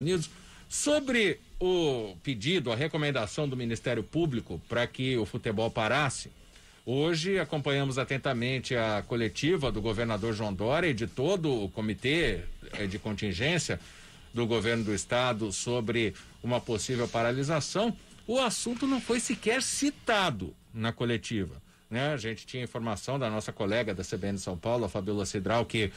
Unidos sobre o pedido, a recomendação do Ministério Público para que o futebol parasse. Hoje acompanhamos atentamente a coletiva do governador João Dória e de todo o comitê eh, de contingência do governo do estado sobre uma possível paralisação. O assunto não foi sequer citado na coletiva. Né? A gente tinha informação da nossa colega da CBN de São Paulo, a Fabiola Cidral, que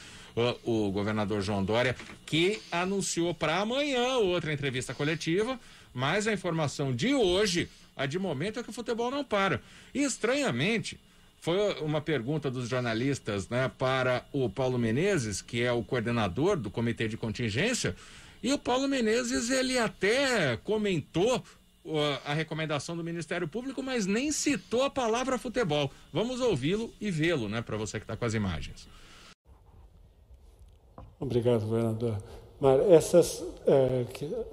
o, o governador João Dória, que anunciou para amanhã outra entrevista coletiva, mas a informação de hoje, a de momento, é que o futebol não para. E estranhamente. Foi uma pergunta dos jornalistas né, para o Paulo Menezes, que é o coordenador do comitê de contingência, e o Paulo Menezes ele até comentou a recomendação do Ministério Público, mas nem citou a palavra futebol. Vamos ouvi-lo e vê-lo, né, para você que está com as imagens. Obrigado, governador. Mar, essas, é,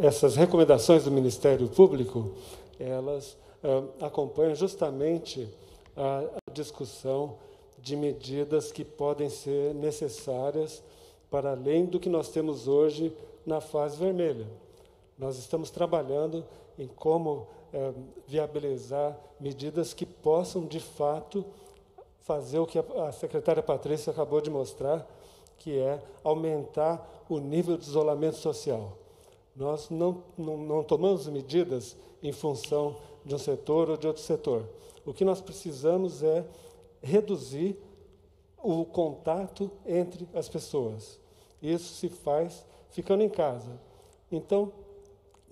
essas recomendações do Ministério Público, elas é, acompanham justamente a, a, discussão de medidas que podem ser necessárias para além do que nós temos hoje na fase vermelha. Nós estamos trabalhando em como é, viabilizar medidas que possam, de fato, fazer o que a, secretária Patrícia acabou de mostrar, que é aumentar o nível de isolamento social. Nós não, não, não tomamos medidas em função de um setor ou de outro setor. O que nós precisamos é reduzir o contato entre as pessoas. Isso se faz ficando em casa. Então,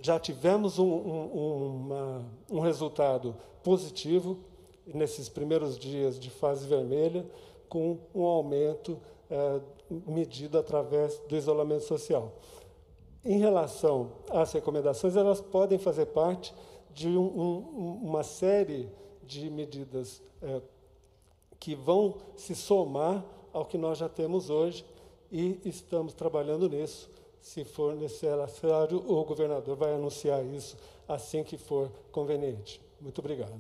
já tivemos um, um, uma, um resultado positivo nesses primeiros dias de fase vermelha, com um aumento é, medido através do isolamento social. Em relação às recomendações, elas podem fazer parte de um, um, uma série de medidas é, que vão se somar ao que nós já temos hoje e estamos trabalhando nisso se for necessário, o governador vai anunciar isso assim que for conveniente. Muito obrigado.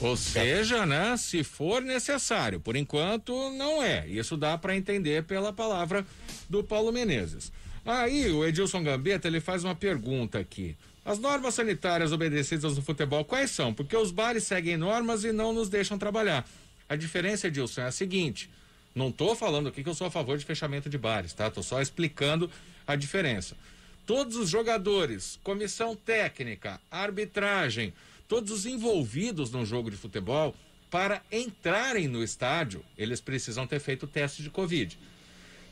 Ou seja, né, se for necessário. Por enquanto, não é. Isso dá para entender pela palavra do Paulo Menezes. Aí, o Edilson Gambetta, ele faz uma pergunta aqui. As normas sanitárias obedecidas no futebol, quais são? Porque os bares seguem normas e não nos deixam trabalhar. A diferença, Edilson, é a seguinte: não estou falando aqui que eu sou a favor de fechamento de bares, tá? Estou só explicando a diferença. Todos os jogadores, comissão técnica, arbitragem, todos os envolvidos num jogo de futebol, para entrarem no estádio, eles precisam ter feito o teste de Covid.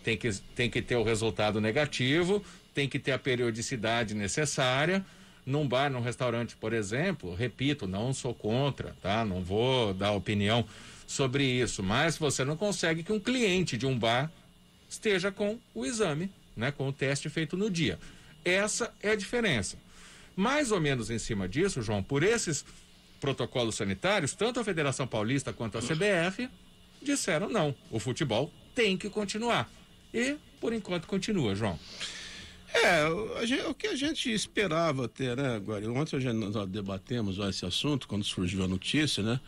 Tem que, tem que ter o resultado negativo, tem que ter a periodicidade necessária. Num bar, num restaurante, por exemplo, repito, não sou contra, tá? Não vou dar opinião sobre isso, mas você não consegue que um cliente de um bar esteja com o exame, né, com o teste feito no dia. Essa é a diferença. Mais ou menos em cima disso, João, por esses protocolos sanitários, tanto a Federação Paulista quanto a CBF disseram não, o futebol tem que continuar. E, por enquanto, continua, João. É, gente, o que a gente esperava ter, né, Guarino? Ontem nós debatemos ó, esse assunto, quando surgiu a notícia, né?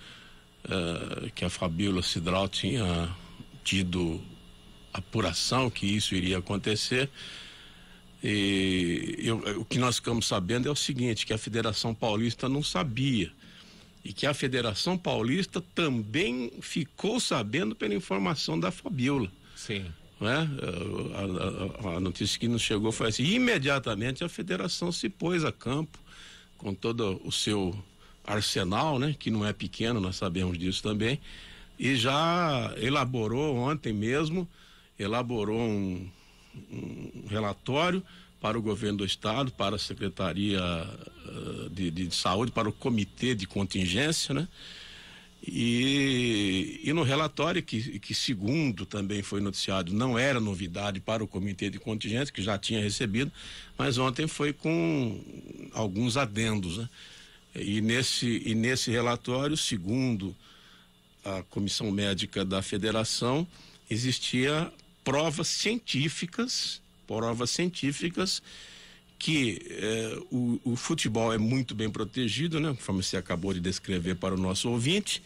Eh, que a Fabiola Cidral tinha tido apuração que isso iria acontecer. E eu, o que nós ficamos sabendo é o seguinte, que a Federação Paulista não sabia e que a Federação Paulista também ficou sabendo pela informação da Fabiola. Sim. Né? A, a, a, notícia que nos chegou foi assim: imediatamente a federação se pôs a campo com todo o seu arsenal, né, que não é pequeno, nós sabemos disso também, e já elaborou ontem mesmo, elaborou um, um relatório para o governo do estado, para a Secretaria ah, de, de Saúde, para o Comitê de Contingência, né? E, e, no relatório, que, que segundo também foi noticiado, não era novidade para o comitê de contingência, que já tinha recebido, mas ontem foi com alguns adendos, né? E nesse, e nesse relatório, segundo a Comissão Médica da Federação, existia provas científicas, provas científicas que eh, o, o, futebol é muito bem protegido, né? como você acabou de descrever para o nosso ouvinte,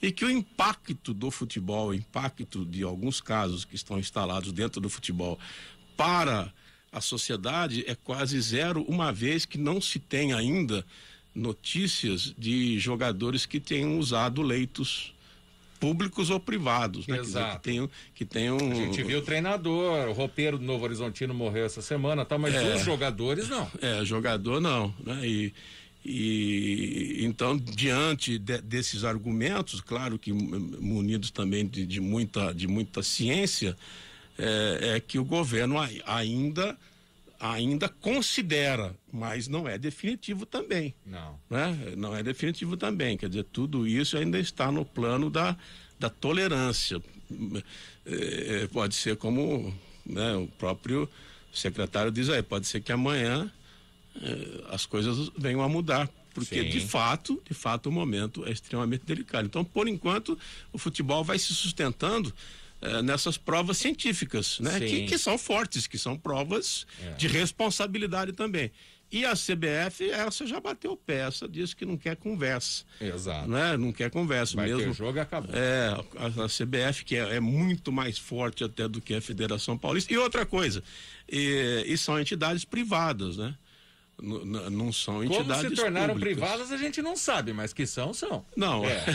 e que o impacto do futebol, o impacto de alguns casos que estão instalados dentro do futebol para a sociedade é quase zero, uma vez que não se tem ainda notícias de jogadores que tenham usado leitos públicos ou privados, né? Exato. que tenham, que tenham. A gente viu o treinador, o roupeiro do Novo Horizontino morreu essa semana, tá? Mas é, os jogadores não. É, jogador não, né? E, e então diante de, desses argumentos, claro que munidos também de, de muita de muita ciência, é, é que o governo ainda ainda considera, mas não é definitivo também. Não. Né? Não é definitivo também. Quer dizer, tudo isso ainda está no plano da, da tolerância. É, é, pode ser como né, o próprio secretário diz aí, pode ser que amanhã é, as coisas venham a mudar. Porque Sim. de fato, de fato, o momento é extremamente delicado. Então, por enquanto, o futebol vai se sustentando eh, nessas provas científicas, né? Que, que, são fortes, que são provas é. de responsabilidade também. E a CBF, essa já bateu peça, disse que não quer conversa. Exato. Né? Não quer conversa Vai mesmo. Ter jogo acabou. É, a, a CBF, que é, é, muito mais forte até do que a Federação Paulista. E outra coisa, e, e são entidades privadas, né? N não são entidades Como se tornaram públicas. privadas a gente não sabe, mas que são, são. Não. É.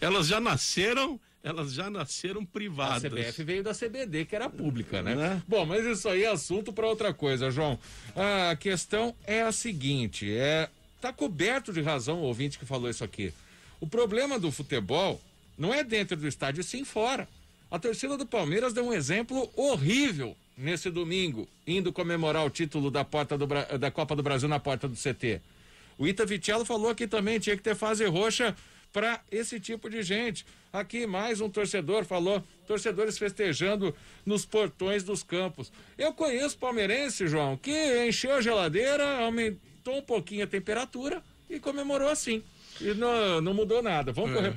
Elas já nasceram elas já nasceram privadas. A CBF veio da CBD, que era pública, né? né? Bom, mas isso aí é assunto para outra coisa, João. A questão é a seguinte: é tá coberto de razão o ouvinte que falou isso aqui. O problema do futebol não é dentro do estádio, sim fora. A torcida do Palmeiras deu um exemplo horrível nesse domingo, indo comemorar o título da, porta do, da Copa do Brasil na porta do CT. O Ita Vitello falou que também, tinha que ter fase roxa para esse tipo de gente. Aqui mais um torcedor falou, torcedores festejando nos portões dos campos. Eu conheço palmeirense, João, que encheu a geladeira, aumentou um pouquinho a temperatura e comemorou assim. E não, não mudou nada. Vamos é. correr